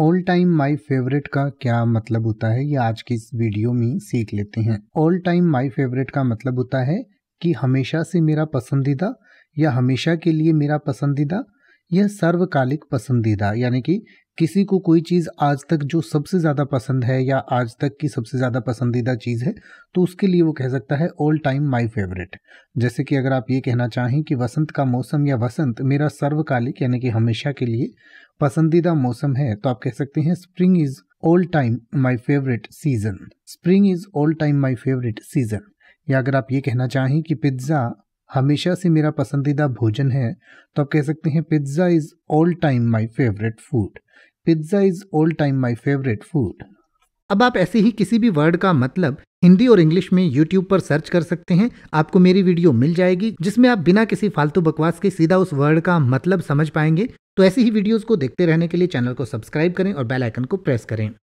all time my favourite का क्या मतलब होता है ये आज की इस वीडियो में सीख लेते हैं ऑल टाइम माई फेवरेट का मतलब होता है कि हमेशा से मेरा पसंदीदा या हमेशा के लिए मेरा पसंदीदा या सर्वकालिक पसंदीदा यानी कि किसी को कोई चीज़ आज तक जो सबसे ज़्यादा पसंद है या आज तक की सबसे ज़्यादा पसंदीदा चीज़ है तो उसके लिए वो कह सकता है ऑल टाइम माई फेवरेट जैसे कि अगर आप ये कहना चाहें कि वसंत का मौसम या वसंत मेरा सर्वकालिक यानी कि हमेशा के लिए पसंदीदा मौसम है तो आप कह सकते हैं spring is all time my favourite season spring is all time my favourite season या अगर आप ये कहना चाहें कि पिज्ज़ा हमेशा से मेरा पसंदीदा भोजन है तो आप कह सकते हैं pizza is all time my favourite food pizza is all time my favourite food अब आप ऐसे ही किसी भी वर्ड का मतलब हिंदी और इंग्लिश में यूट्यूब पर सर्च कर सकते हैं आपको मेरी वीडियो मिल जाएगी जिसमें आप बिना किसी फालतू बकवास के सीधा उस वर्ड का मतलब समझ पाएंगे तो ऐसी ही वीडियोस को देखते रहने के लिए चैनल को सब्सक्राइब करें और बेल आइकन को प्रेस करें